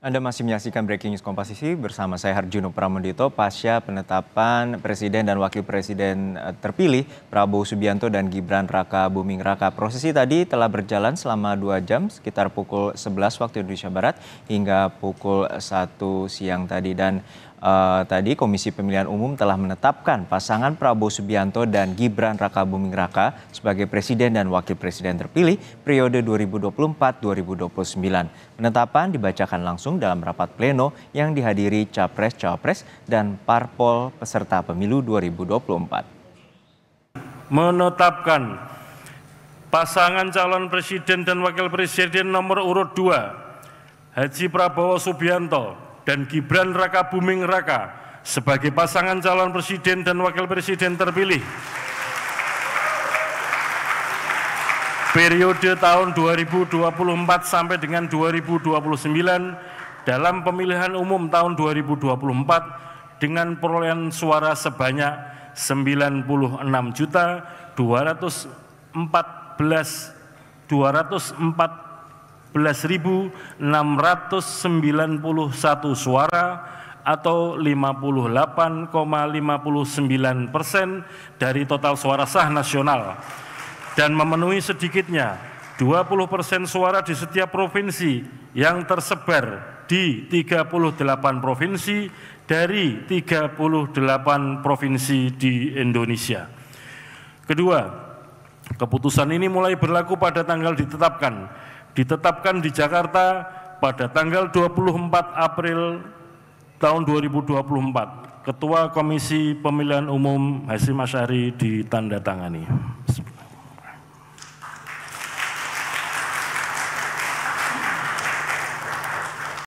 Anda masih menyaksikan Breaking News Komposisi bersama saya Harjuno Pramendito pasca penetapan Presiden dan Wakil Presiden eh, terpilih Prabowo Subianto dan Gibran Raka Buming Raka. Prosesi tadi telah berjalan selama dua jam sekitar pukul 11 waktu Indonesia Barat hingga pukul 1 siang tadi dan Eh, tadi Komisi Pemilihan Umum telah menetapkan pasangan Prabowo Subianto dan Gibran Raka Buming Raka sebagai presiden dan wakil presiden terpilih periode 2024-2029. Penetapan dibacakan langsung dalam rapat pleno yang dihadiri capres, cawapres dan parpol peserta pemilu 2024. Menetapkan pasangan calon presiden dan wakil presiden nomor urut 2 Haji Prabowo Subianto dan Gibran Raka Buming Raka sebagai pasangan calon presiden dan wakil presiden terpilih periode tahun 2024 sampai dengan 2029 dalam pemilihan umum tahun 2024 dengan perolehan suara sebanyak 96 juta 214 214 11.691 suara atau 58,59 persen dari total suara sah nasional dan memenuhi sedikitnya 20 persen suara di setiap provinsi yang tersebar di 38 provinsi dari 38 provinsi di Indonesia. Kedua, keputusan ini mulai berlaku pada tanggal ditetapkan ditetapkan di Jakarta pada tanggal 24 April tahun 2024. Ketua Komisi Pemilihan Umum Hasim Asyari ditandatangani.